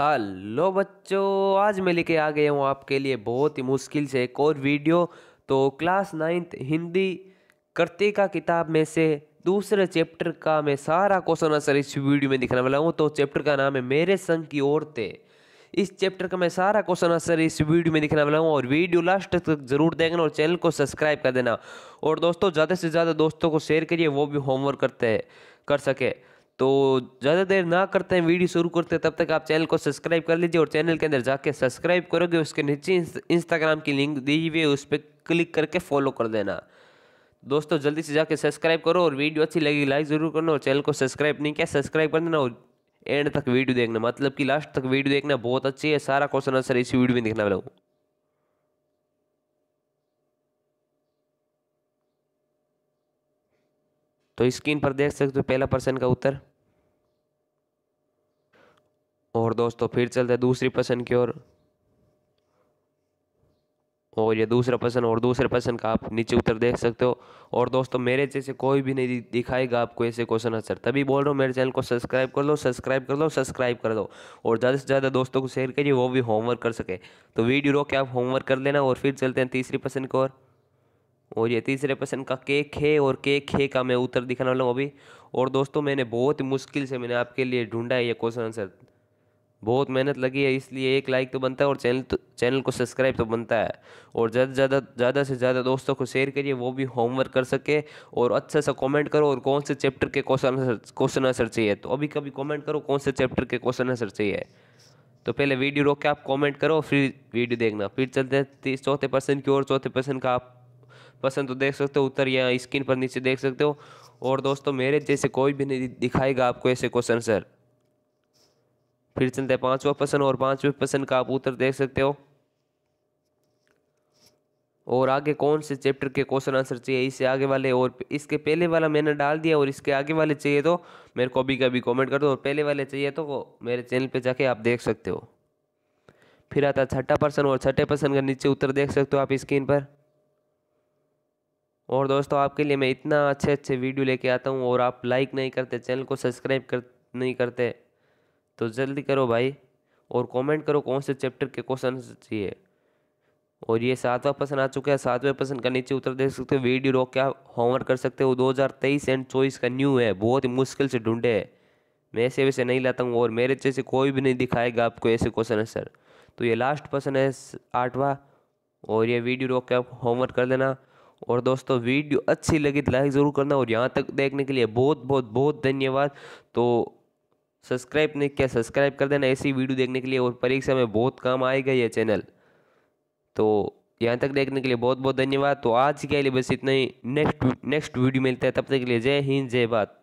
hello बच्चों आज मैं लेके आ गया हूँ आपके लिए बहुत ही मुश्किल से एक और वीडियो तो क्लास नाइन्थ हिंदी कृतिका किताब में से दूसरे चैप्टर का मैं सारा क्वेश्चन आंसर इस वीडियो में दिखाने वाला हूँ तो चैप्टर का नाम है मेरे संग की औरतें इस चैप्टर का मैं सारा क्वेश्चन आंसर इस वीडियो में दिखाने वाला हूँ और वीडियो लास्ट तक जरूर देखना और चैनल को सब्सक्राइब कर देना और दोस्तों ज़्यादा से ज़्यादा दोस्तों को शेयर करिए वो भी होमवर्क करते हैं कर सके तो ज़्यादा देर ना करते हैं वीडियो शुरू करते हैं तब तक आप चैनल को सब्सक्राइब कर लीजिए और चैनल के अंदर जाके सब्सक्राइब करोगे उसके नीचे इंस्टाग्राम की लिंक दी हुई है उस पर क्लिक करके फॉलो कर देना दोस्तों जल्दी से जाके सब्सक्राइब करो और वीडियो अच्छी लगी लाइक ज़रूर करना और चैनल को सब्सक्राइब नहीं किया सब्सक्राइब कर देना और एंड तक वीडियो देखना मतलब कि लास्ट तक वीडियो देखना बहुत अच्छी है सारा क्वेश्चन आंसर इसी वीडियो में देखना वाला तो स्क्रीन पर देख सकते हो पहला पर्सन का उत्तर और दोस्तों फिर चलते हैं दूसरी पसंद की ओर और ये दूसरा पसंद और दूसरे पसंद का आप नीचे उतर देख सकते हो और दोस्तों मेरे जैसे कोई भी नहीं दिखाएगा आपको ऐसे क्वेश्चन आंसर तभी बोल रहा हूँ मेरे चैनल को सब्सक्राइब कर लो सब्सक्राइब कर लो सब्सक्राइब कर दो और ज़्यादा से ज़्यादा दोस्तों को शेयर करिए वो भी होमवर्क कर सके तो वीडियो रोक के आप होमवर्क कर लेना और फिर चलते हैं तीसरी पसंद की ओर और ये तीसरे पसंद का केक है और केक है का मैं उत्तर दिखाने वाला हूँ अभी और दोस्तों मैंने बहुत मुश्किल से मैंने आपके लिए ढूंढा है ये क्वेश्चन आंसर बहुत मेहनत लगी है इसलिए एक लाइक तो बनता है और चैनल तो चैनल को सब्सक्राइब तो बनता है और ज़्यादा ज़्यादा ज़्यादा से ज़्यादा दोस्तों को शेयर करिए वो भी होमवर्क कर सके और अच्छे सा कमेंट करो और कौन से चैप्टर के क्वेश्चन क्वेश्चन आंसर चाहिए तो अभी कभी कमेंट करो कौन से चैप्टर के क्वेश्चन आंसर चाहिए तो पहले वीडियो रोक के आप कॉमेंट करो फिर वीडियो देखना फिर चलते हैं तीस चौथे पर्सन की और चौथे पर्सन का आप पसंद तो देख सकते हो उत्तर या स्क्रीन पर नीचे देख सकते हो और दोस्तों मेरे जैसे कोई भी नहीं दिखाएगा आपको ऐसे क्वेश्चन सर फिर चलते हैं पांचवा प्रश्न और पांचवें प्रश्न का आप उत्तर देख सकते हो और आगे कौन से चैप्टर के क्वेश्चन आंसर चाहिए इससे आगे वाले और इसके पहले वाला मैंने डाल दिया और इसके आगे वाले चाहिए तो मेरे को अभी कभी कमेंट कर दो और पहले वाले चाहिए तो मेरे चैनल पे जाके आप देख सकते हो फिर आता छठा पर्सन और छठे पर्सन का नीचे उत्तर देख सकते हो आप स्क्रीन पर और दोस्तों आपके लिए मैं इतना अच्छे अच्छे वीडियो लेके आता हूँ और आप लाइक नहीं करते चैनल को सब्सक्राइब कर नहीं करते तो जल्दी करो भाई और कमेंट करो कौन से चैप्टर के क्वेश्चन चाहिए और ये सातवां पसंद आ चुका है सातवें पसंद का नीचे उत्तर देख सकते हो वीडियो रोक क्या होमवर्क कर सकते हो 2023 एंड चौबीस का न्यू है बहुत ही मुश्किल से ढूंढे है मैं ऐसे वैसे नहीं लाता हूँ और मेरे जैसे कोई भी नहीं दिखाएगा आपको ऐसे क्वेश्चन है सर तो ये लास्ट पसंद है आठवा और ये वीडियो रोक के आप होमवर्क कर देना और दोस्तों वीडियो अच्छी लगी तो लाइक ज़रूर करना और यहाँ तक देखने के लिए बहुत बहुत बहुत धन्यवाद तो सब्सक्राइब नहीं किया सब्सक्राइब कर देना ऐसी वीडियो देखने के लिए और परीक्षा में बहुत काम आएगा यह चैनल तो यहाँ तक देखने के लिए बहुत बहुत धन्यवाद तो आज के लिए बस इतना ही नेक्स्ट नेक्स्ट वीडियो मिलता है तब तक के लिए जय हिंद जय भारत